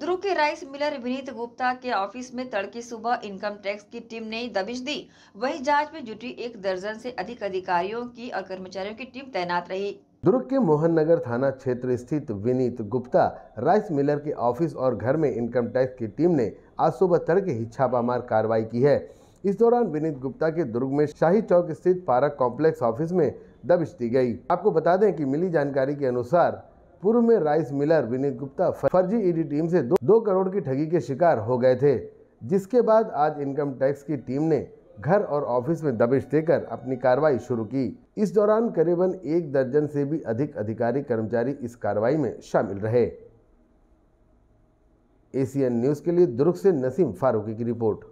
ध्रुव के rice Miller Vineet Gupta के office में तड़के सुबह इनकम टैक्स की टीम ने दबिश दी वही जांच में जुटी एक दर्जन से अधिक अधिकारियों की और कर्मचारियों की टीम तैनात रही दुर्ग के मोहन नगर थाना क्षेत्र स्थित विनीत गुप्ता राइस मिलर के ऑफिस और घर में इनकम टैक्स की टीम ने आज सुबह तड़के ही छापामार कार्रवाई की है इस दौरान विनीत गुप्ता के दुर्ग में शाही चौक स्थित पारक कॉम्प्लेक्स ऑफिस में दबिश दी गई आपको बता दें कि मिली जानकारी के अनुसार पूर्व में राइस मिलर विनीत गुप्ता फर्जी ईडी टीम से दो, दो करोड़ की ठगी के शिकार हो गए थे जिसके बाद आज इनकम टैक्स की टीम ने घर और ऑफिस में दबिश देकर अपनी कार्रवाई शुरू की इस दौरान करीबन एक दर्जन से भी अधिक अधिकारी कर्मचारी इस कार्रवाई में शामिल रहे एशियन न्यूज़ के लिए दुर्ग से नसीम फारूकी की रिपोर्ट